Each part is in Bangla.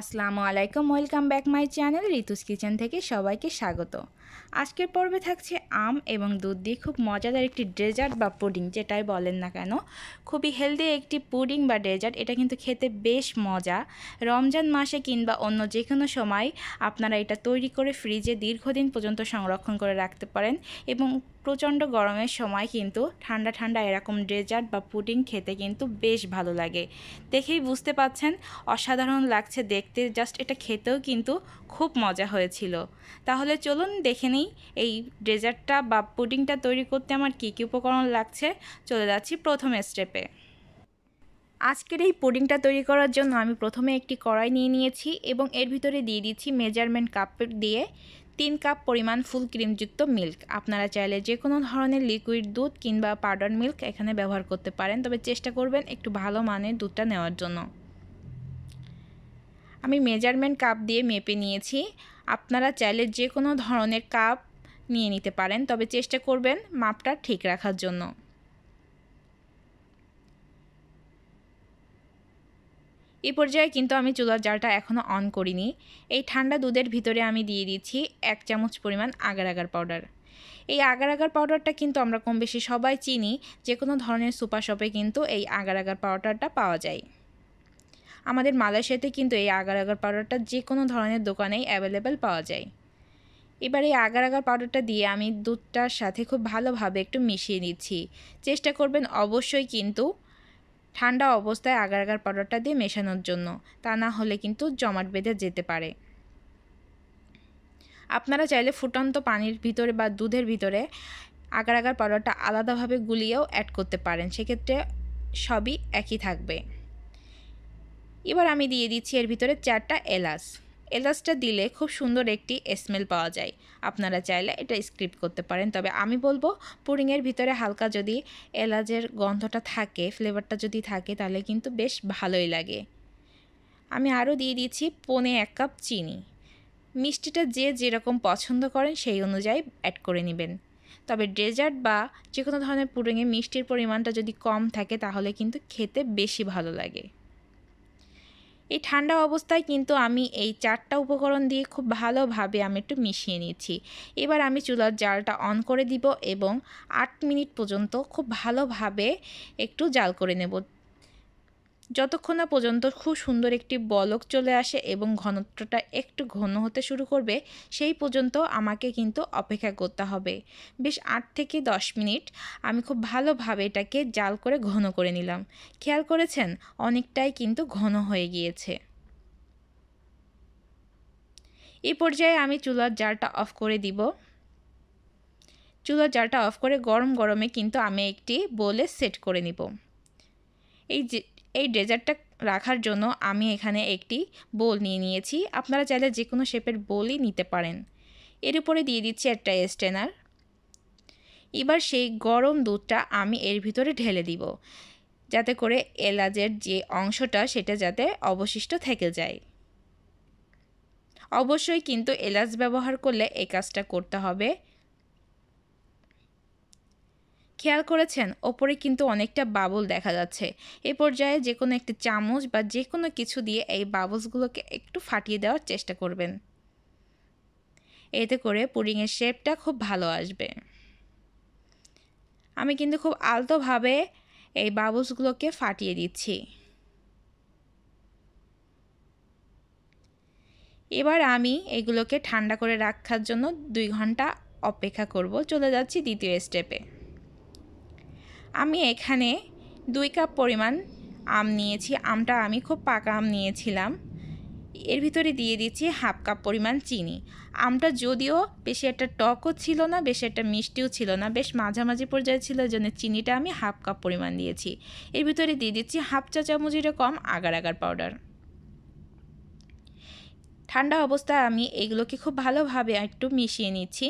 আসসালামু আলাইকুম welcome back my channel Ritu's kitchen থেকে সবাইকে স্বাগত আজকের পর্বে থাকছে আম এবং দুধ দিয়ে খুব মজাদার একটি ডেজার্ট বা পুডিং যেটাই বলেন না কেন খুবই হেলদি একটি পুডিং বা ডেজার্ট এটা কিন্তু খেতে বেশ মজা রমজান মাসে কিংবা অন্য যে কোনো সময় আপনারা এটা তৈরি করে ফ্রিজে দীর্ঘদিন পর্যন্ত সংরক্ষণ করে রাখতে পারেন এবং প্রচণ্ড গরমের সময় কিন্তু ঠান্ডা ঠান্ডা এরকম ডেজার্ট বা পুডিং খেতে কিন্তু বেশ ভালো লাগে দেখেই বুঝতে পাচ্ছেন অসাধারণ লাগছে দেখতে জাস্ট এটা খেতেও কিন্তু খুব মজা হয়েছিল তাহলে চলুন দেখে নিই এই ডেজার্ট ব্যাটারটা বা পুডিংটা তৈরি করতে আমার কী কী উপকরণ লাগছে চলে যাচ্ছি প্রথম স্টেপে আজকের এই পুডিংটা তৈরি করার জন্য আমি প্রথমে একটি কড়াই নিয়ে নিয়েছি এবং এর ভিতরে দিয়ে দিচ্ছি মেজারমেন্ট কাপ দিয়ে তিন কাপ পরিমাণ ফুল ক্রিমযুক্ত মিল্ক আপনারা চাইলে যে কোনো ধরনের লিকুইড দুধ কিংবা পাউডার মিল্ক এখানে ব্যবহার করতে পারেন তবে চেষ্টা করবেন একটু ভালো মানের দুধটা নেওয়ার জন্য আমি মেজারমেন্ট কাপ দিয়ে মেপে নিয়েছি আপনারা চাইলে যে কোনো ধরনের কাপ নিয়ে নিতে পারেন তবে চেষ্টা করবেন মাপটা ঠিক রাখার জন্য এই পর্যায়ে কিন্তু আমি চুলার জালটা এখনও অন করিনি এই ঠান্ডা দুধের ভিতরে আমি দিয়ে দিচ্ছি এক চামচ পরিমাণ আগার আগার পাউডার এই আগার আগার পাউডারটা কিন্তু আমরা কম বেশি সবাই চিনি যে কোনো ধরনের সুপার শপে কিন্তু এই আগার আগার পাউডারটা পাওয়া যায় আমাদের মালয়েশিয়াতে কিন্তু এই আগার আগার পাউডারটা যে কোনো ধরনের দোকানেই অ্যাভেলেবেল পাওয়া যায় এবারে আগার আগার পাউডারটা দিয়ে আমি দুধটার সাথে খুব ভালোভাবে একটু মিশিয়ে নিচ্ছি চেষ্টা করবেন অবশ্যই কিন্তু ঠান্ডা অবস্থায় আগার আগার পাউডারটা দিয়ে মেশানোর জন্য তা না হলে কিন্তু জমাট বেঁধে যেতে পারে আপনারা চাইলে ফুটন্ত পানির ভিতরে বা দুধের ভিতরে আগার আগার পাউডারটা আলাদাভাবে গুলিয়েও অ্যাড করতে পারেন সেক্ষেত্রে সবই একই থাকবে এবার আমি দিয়ে দিচ্ছি এর ভিতরে চারটা এলাচ এলাচটা দিলে খুব সুন্দর একটি স্মেল পাওয়া যায় আপনারা চাইলে এটা স্ক্রিপ করতে পারেন তবে আমি বলবো পুরিংয়ের ভিতরে হালকা যদি এলাচের গন্ধটা থাকে ফ্লেভারটা যদি থাকে তাহলে কিন্তু বেশ ভালোই লাগে আমি আরও দিয়ে দিচ্ছি পনে এক কাপ চিনি মিষ্টিটা যে যেরকম পছন্দ করেন সেই অনুযায়ী অ্যাড করে নেবেন তবে ডেজার্ট বা যে কোনো ধরনের পুডিংয়ে মিষ্টির পরিমাণটা যদি কম থাকে তাহলে কিন্তু খেতে বেশি ভালো লাগে এই ঠান্ডা অবস্থায় কিন্তু আমি এই চারটা উপকরণ দিয়ে খুব ভালোভাবে আমি একটু মিশিয়ে নিচ্ছি এবার আমি চুলার জালটা অন করে দিব এবং আট মিনিট পর্যন্ত খুব ভালোভাবে একটু জাল করে নেব যতক্ষণ না পর্যন্ত খুব সুন্দর একটি বলক চলে আসে এবং ঘনত্বটা একটু ঘন হতে শুরু করবে সেই পর্যন্ত আমাকে কিন্তু অপেক্ষা করতে হবে বেশ আট থেকে দশ মিনিট আমি খুব ভালোভাবে এটাকে জাল করে ঘন করে নিলাম খেয়াল করেছেন অনেকটাই কিন্তু ঘন হয়ে গিয়েছে এই পর্যায়ে আমি চুলার জালটা অফ করে দিব চুলার জালটা অফ করে গরম গরমে কিন্তু আমি একটি বোলে সেট করে নিব এই যে এই ডেজার্টটা রাখার জন্য আমি এখানে একটি বোল নিয়ে নিয়েছি আপনারা চাইলে যে কোনো শেপের বোলই নিতে পারেন এর উপরে দিয়ে দিচ্ছি একটা স্টেনার এবার সেই গরম দুধটা আমি এর ভিতরে ঢেলে দিব যাতে করে এলাচের যে অংশটা সেটা যাতে অবশিষ্ট থেকে যায় অবশ্যই কিন্তু এলাচ ব্যবহার করলে এই কাজটা করতে হবে খেয়াল করেছেন ওপরে কিন্তু অনেকটা বাবল দেখা যাচ্ছে এ পর্যায়ে যে কোনো একটি চামচ বা যে কোনো কিছু দিয়ে এই বাবলসগুলোকে একটু ফাটিয়ে দেওয়ার চেষ্টা করবেন এতে করে পুডিংয়ের শেপটা খুব ভালো আসবে আমি কিন্তু খুব আলতোভাবে এই বাবলসগুলোকে ফাটিয়ে দিচ্ছি এবার আমি এগুলোকে ঠান্ডা করে রাখার জন্য দুই ঘন্টা অপেক্ষা করব চলে যাচ্ছি দ্বিতীয় স্টেপে আমি এখানে দুই কাপ পরিমাণ আম নিয়েছি আমটা আমি খুব পাকা আম নিয়েছিলাম এর ভিতরে দিয়ে দিচ্ছি হাফ কাপ পরিমাণ চিনি আমটা যদিও বেশি একটা টকও ছিল না বেশি একটা মিষ্টিও ছিল না বেশ মাঝামাঝি পর্যায়ে ছিল ওই জন্য চিনিটা আমি হাফ কাপ পরিমাণ দিয়েছি এর ভিতরে দিয়ে দিচ্ছি হাফ চা চামচেরও কম আগার আগার পাউডার ঠান্ডা অবস্থায় আমি এগুলোকে খুব ভালোভাবে একটু মিশিয়ে নিচ্ছি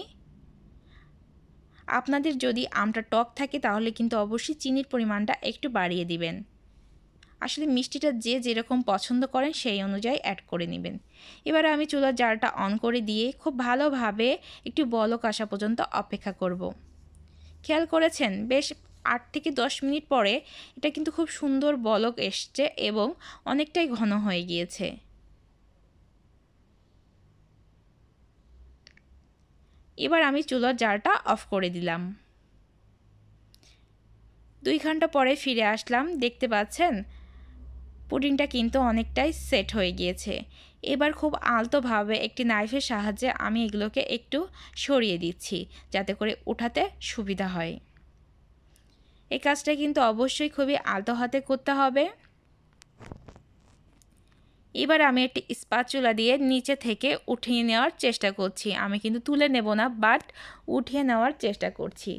আপনাদের যদি আমটা টক থাকে তাহলে কিন্তু অবশ্যই চিনির পরিমাণটা একটু বাড়িয়ে দিবেন আসলে মিষ্টিটা যে যেরকম পছন্দ করেন সেই অনুযায়ী অ্যাড করে নেবেন এবারে আমি চুলার জালটা অন করে দিয়ে খুব ভালোভাবে একটু বলক আসা পর্যন্ত অপেক্ষা করব। খেয়াল করেছেন বেশ আট থেকে দশ মিনিট পরে এটা কিন্তু খুব সুন্দর বলক এসছে এবং অনেকটাই ঘন হয়ে গিয়েছে এবার আমি চুলার জারটা অফ করে দিলাম দুই ঘন্টা পরে ফিরে আসলাম দেখতে পাচ্ছেন পুডিংটা কিন্তু অনেকটাই সেট হয়ে গিয়েছে এবার খুব আলতোভাবে একটি নাইফের সাহায্যে আমি এগুলোকে একটু সরিয়ে দিচ্ছি যাতে করে উঠাতে সুবিধা হয় এই কাজটা কিন্তু অবশ্যই খুবই আলতো হাতে করতে হবে এবার আমি একটি স্পাচুলা দিয়ে নিচে থেকে উঠিয়ে নেওয়ার চেষ্টা করছি আমি কিন্তু তুলে নেব না বাট উঠিয়ে নেওয়ার চেষ্টা করছি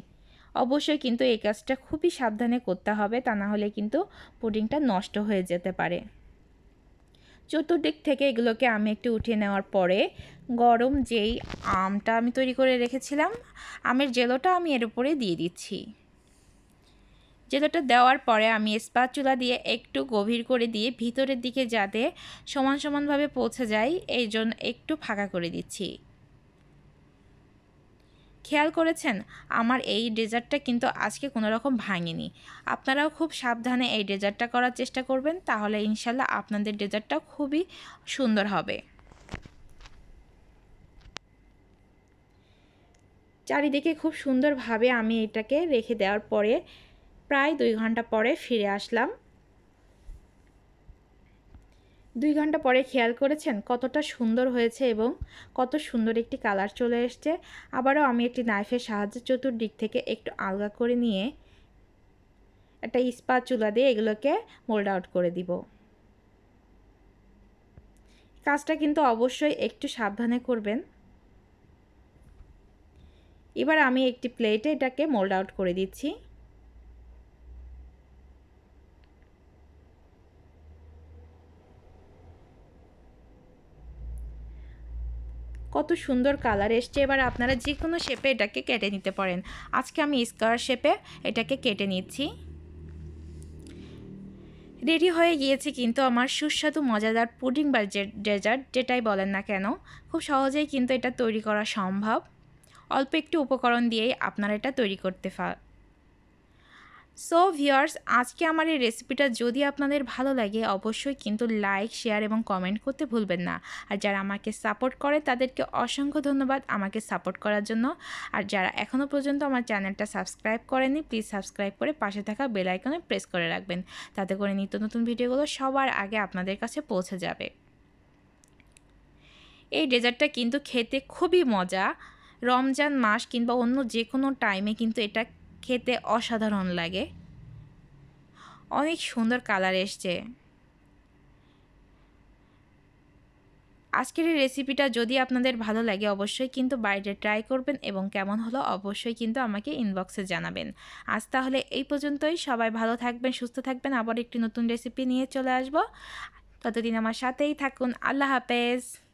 অবশ্যই কিন্তু এই কাজটা খুবই সাবধানে করতে হবে তা না হলে কিন্তু পুডিংটা নষ্ট হয়ে যেতে পারে চতুর্দিক থেকে এগুলোকে আমি একটু উঠিয়ে নেওয়ার পরে গরম যেই আমটা আমি তৈরি করে রেখেছিলাম আমের জেলোটা আমি এর উপরে দিয়ে দিচ্ছি জেলোটা দেওয়ার পরে আমি স্পাচুলা দিয়ে একটু গভীর করে দিয়ে ভিতরের দিকে যাতে সমান সমানভাবে পৌঁছে যায় এই জন্য একটু ফাঁকা করে দিচ্ছি খেয়াল করেছেন আমার এই ডেজার্টটা কিন্তু আজকে কোনো রকম ভাঙেনি আপনারাও খুব সাবধানে এই ডেজার্টটা করার চেষ্টা করবেন তাহলে ইনশাল্লাহ আপনাদের ডেজার্টটা খুবই সুন্দর হবে চারিদিকে খুব সুন্দরভাবে আমি এটাকে রেখে দেওয়ার পরে প্রায় দুই ঘন্টা পরে ফিরে আসলাম দুই ঘন্টা পরে খেয়াল করেছেন কতটা সুন্দর হয়েছে এবং কত সুন্দর একটি কালার চলে এসছে আবারও আমি একটি নাইফের সাহায্যে চতুর্দিক থেকে একটু আলগা করে নিয়ে একটা ইস্পাত চুলা দিয়ে এগুলোকে মোল্ড আউট করে দিব কাজটা কিন্তু অবশ্যই একটু সাবধানে করবেন এবার আমি একটি প্লেটে এটাকে মোল্ড আউট করে দিচ্ছি কত সুন্দর কালার এসছে এবার আপনারা যে কোনো শেপে এটাকে কেটে নিতে পারেন আজকে আমি স্কোয়ার শেপে এটাকে কেটে নিচ্ছি রেডি হয়ে গিয়েছে কিন্তু আমার সুস্বাদু মজাদার পুডিং বা ডেজার্ট যেটাই বলেন না কেন খুব সহজেই কিন্তু এটা তৈরি করা সম্ভব অল্প একটু উপকরণ দিয়েই আপনারা এটা তৈরি করতে সো ভিওর্স আজকে আমার এই রেসিপিটা যদি আপনাদের ভালো লাগে অবশ্যই কিন্তু লাইক শেয়ার এবং কমেন্ট করতে ভুলবেন না আর যারা আমাকে সাপোর্ট করে তাদেরকে অসংখ্য ধন্যবাদ আমাকে সাপোর্ট করার জন্য আর যারা এখনও পর্যন্ত আমার চ্যানেলটা সাবস্ক্রাইব করেনি প্লিজ সাবস্ক্রাইব করে পাশে থাকা বেল আইকনে প্রেস করে রাখবেন তাতে করে নিত্য নতুন ভিডিওগুলো সবার আগে আপনাদের কাছে পৌঁছে যাবে এই ডেজার্টটা কিন্তু খেতে খুবই মজা রমজান মাস কিংবা অন্য যে কোনো টাইমে কিন্তু এটা খেতে অসাধারণ লাগে অনেক সুন্দর কালার এসছে আজকের এই রেসিপিটা যদি আপনাদের ভালো লাগে অবশ্যই কিন্তু বাইরে ট্রাই করবেন এবং কেমন হলো অবশ্যই কিন্তু আমাকে ইনবক্সে জানাবেন আজ তাহলে এই পর্যন্তই সবাই ভালো থাকবেন সুস্থ থাকবেন আবার একটি নতুন রেসিপি নিয়ে চলে আসব ততদিন আমার সাথেই থাকুন আল্লাহ হাফেজ